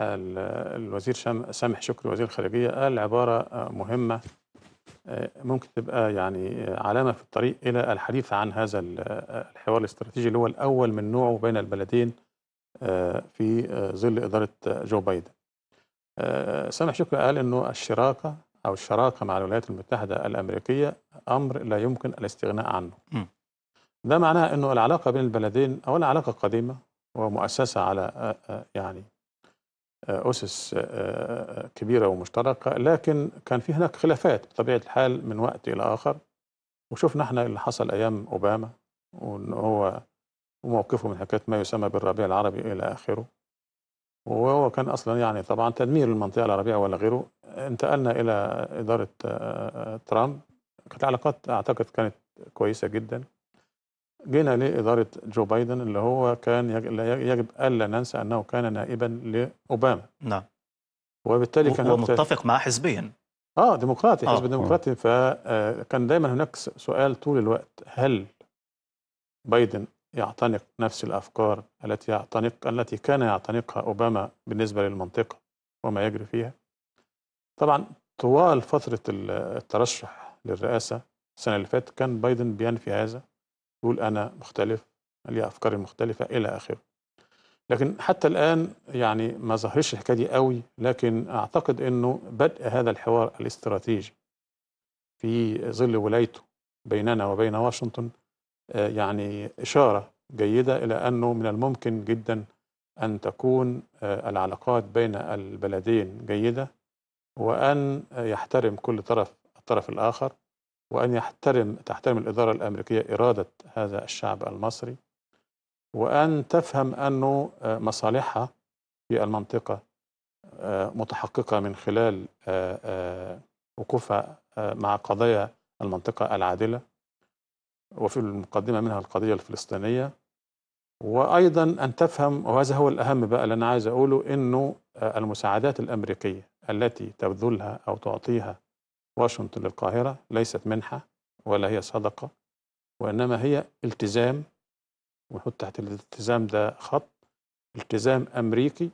الوزير سامح شكري وزير الخارجية قال عبارة مهمة آه، ممكن تبقى يعني علامة في الطريق إلى الحديث عن هذا الحوار الاستراتيجي اللي هو الأول من نوعه بين البلدين آه، في ظل إدارة جو بايدن آه، سامح شكري قال أنه الشراكة أو الشراكة مع الولايات المتحدة الأمريكية أمر لا يمكن الاستغناء عنه ده معناه أنه العلاقة بين البلدين أولا علاقة قديمة ومؤسسة على يعني آه، أسس آه، آه، كبيرة ومشتركة لكن كان في هناك خلافات بطبيعة الحال من وقت إلى آخر وشفنا احنا اللي حصل أيام أوباما وإن هو وموقفه من حكاية ما يسمى بالربيع العربي إلى آخره وهو كان أصلا يعني طبعا تدمير المنطقة العربية ولا غيره انتقلنا إلى إدارة ترامب كانت العلاقات أعتقد كانت كويسة جدا جينا لإدارة جو بايدن اللي هو كان يجب ألا ننسى أنه كان نائبا لأوباما نعم وبالتالي كان ومتفق مع حزبيا اه ديمقراطي آه. حزب آه. ديمقراطي فكان دايما هناك سؤال طول الوقت هل بايدن يعتنق نفس الافكار التي يعتنق التي كان يعتنقها اوباما بالنسبه للمنطقه وما يجري فيها طبعا طوال فتره الترشح للرئاسه السنه اللي فاتت كان بايدن بينفي هذا يقول أنا مختلف لي أفكاري مختلفة إلى آخره لكن حتى الآن يعني ما ظهرش الحكاية دي قوي لكن أعتقد أنه بدء هذا الحوار الاستراتيجي في ظل ولايته بيننا وبين واشنطن آه، يعني إشارة جيدة إلى أنه من الممكن جدا أن تكون آه، العلاقات بين البلدين جيدة وأن يحترم كل طرف الطرف الآخر وأن يحترم تحترم الإدارة الأمريكية إرادة هذا الشعب المصري وأن تفهم أنه آه، مصالحها في المنطقة آه، متحققة من خلال آه، وقوفها مع قضايا المنطقة العادلة وفي المقدمة منها القضية الفلسطينية وأيضا أن تفهم وهذا هو الأهم بقى اللي أنا عايز أقوله أنه المساعدات الأمريكية التي تبذلها أو تعطيها واشنطن للقاهرة ليست منحة ولا هي صدقة وإنما هي التزام ونحط تحت الالتزام ده خط التزام أمريكي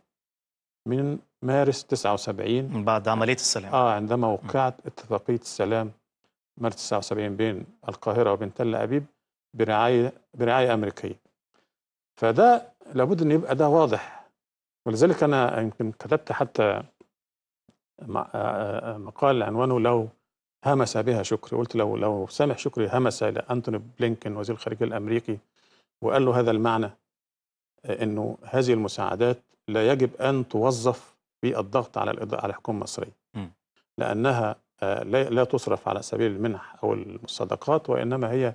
من مارس 79 من بعد عملية السلام آه عندما وقعت اتفاقية السلام مارس 79 بين القاهرة وبين تل أبيب برعاية برعاية أمريكية فده لابد أن يبقى ده واضح ولذلك أنا يمكن كتبت حتى آه، آه، آه، مقال عنوانه لو همس بها شكري قلت لو لو سامح شكري همس الى انتوني بلينكن وزير الخارجيه الامريكي وقال له هذا المعنى انه هذه المساعدات لا يجب ان توظف في الضغط على على الحكومه المصريه لانها لا تصرف على سبيل المنح او الصدقات وانما هي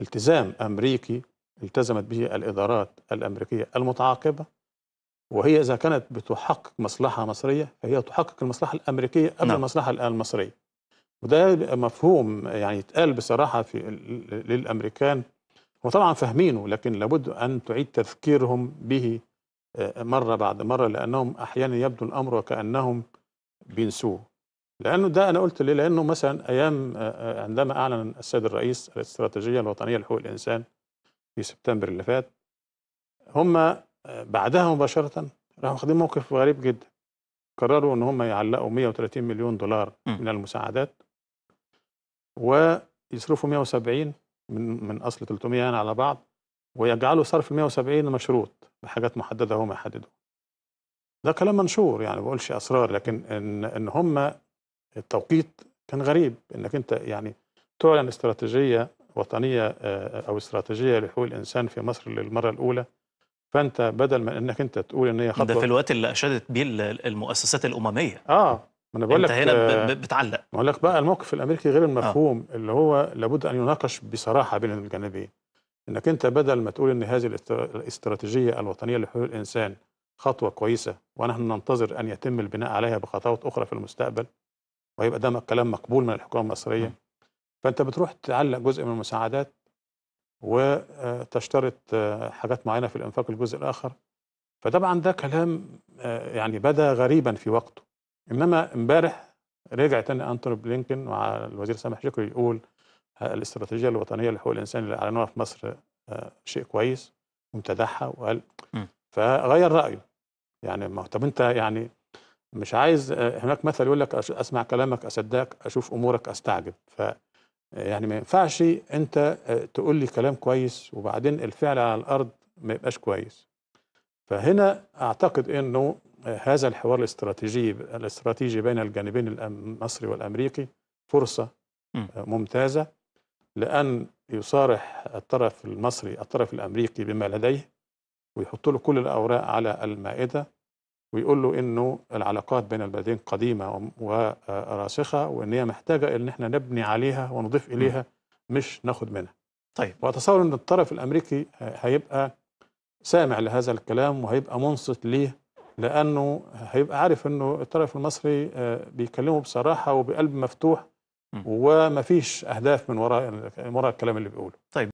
التزام امريكي التزمت به الادارات الامريكيه المتعاقبه وهي إذا كانت بتحقق مصلحة مصرية فهي تحقق المصلحة الأمريكية قبل نعم. المصلحة المصرية وده مفهوم يعني يتقال بصراحة في للأمريكان وطبعا فاهمينه لكن لابد أن تعيد تذكيرهم به آه، مرة بعد مرة لأنهم أحيانا يبدو الأمر وكأنهم بينسوه لأنه ده أنا قلت ليه لأنه مثلا أيام آه، آه، عندما أعلن السيد الرئيس الاستراتيجية الوطنية لحقوق الإنسان في سبتمبر اللي فات هم بعدها مباشرة راحوا واخدين موقف غريب جدا قرروا ان هم يعلقوا 130 مليون دولار م. من المساعدات ويصرفوا 170 من من اصل 300 يعني على بعض ويجعلوا صرف ال 170 مشروط بحاجات محدده هم يحددوا ده كلام منشور يعني ما بقولش اسرار لكن ان ان هم التوقيت كان غريب انك انت يعني تعلن استراتيجيه وطنيه آه، او استراتيجيه لحقوق الانسان في مصر للمره الاولى فانت بدل ما انك انت تقول ان هي خطوه ده في الوقت اللي اشادت بيه المؤسسات الامميه اه ما انا بقول لك انت هنا آه، بتعلق بقول لك بقى الموقف الامريكي غير المفهوم آه. اللي هو لابد ان يناقش بصراحه بين الجانبين انك انت بدل ما تقول ان هذه الاستراتيجيه الوطنيه لحقوق الانسان خطوه كويسه ونحن ننتظر ان يتم البناء عليها بخطوات اخرى في المستقبل ويبقى ده كلام مقبول من الحكومه المصريه فانت بتروح تعلق جزء من المساعدات وتشترط آه، حاجات معينة في الإنفاق الجزء الآخر فطبعا ده كلام آه، يعني بدا غريبا في وقته إنما امبارح رجع تاني أنتوني بلينكن مع الوزير سامح شكري يقول آه، الاستراتيجية الوطنية لحقوق الإنسان اللي أعلنوها في مصر شيء كويس وامتدحها وقال فغير رأيه يعني ما طب أنت يعني مش عايز هناك مثل يقول لك اسمع كلامك اصدقك اشوف امورك استعجب ف يعني ما ينفعش أنت آه، تقول لي كلام كويس وبعدين الفعل على الأرض ما يبقاش كويس فهنا أعتقد أنه آه، هذا الحوار الاستراتيجي الاستراتيجي بين الجانبين المصري والأمريكي فرصة آه، ممتازة لأن يصارح الطرف المصري الطرف الأمريكي بما لديه ويحط له كل الأوراق على المائدة ويقول له انه العلاقات بين البلدين قديمه وراسخه وان هي محتاجه ان احنا نبني عليها ونضيف اليها مش ناخد منها. طيب واتصور ان الطرف الامريكي هيبقى سامع لهذا الكلام وهيبقى منصت ليه لانه هيبقى عارف انه الطرف المصري آه، بيكلمه بصراحه وبقلب مفتوح ومفيش اهداف من وراء من وراء الكلام اللي بيقوله. طيب